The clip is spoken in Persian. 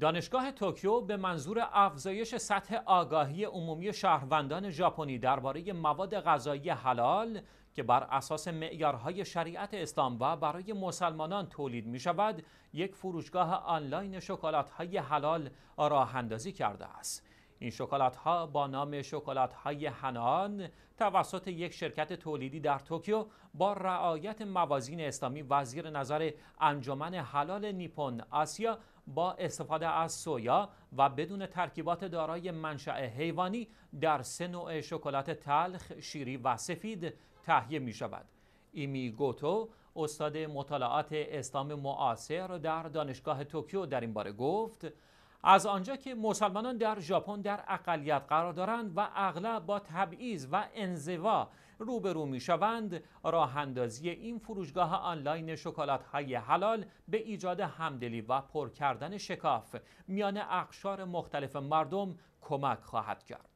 دانشگاه توکیو به منظور افزایش سطح آگاهی عمومی شهروندان ژاپنی درباره مواد غذایی حلال که بر اساس معیارهای شریعت اسلام و برای مسلمانان تولید می شود یک فروشگاه آنلاین شکلات های حلال راه اندازی کرده است این شکلات ها با نام شکلات های هنان توسط یک شرکت تولیدی در توکیو با رعایت موازین اسلامی وزیر نظر انجمن حلال نیپون آسیا با استفاده از سویا و بدون ترکیبات دارای منشأ حیوانی در سه نوع شکلات تلخ، شیری و سفید تهیه می شود. ایمی گوتو استاد مطالعات اسلام معاصر در دانشگاه توکیو در این باره گفت از آنجا که مسلمانان در ژاپن در اقلیت قرار دارند و اغلب با تبعیض و انزوا روبرو می شوند راه اندازی این فروشگاه آنلاین شکلات های حلال به ایجاد همدلی و پر کردن شکاف میان اقشار مختلف مردم کمک خواهد کرد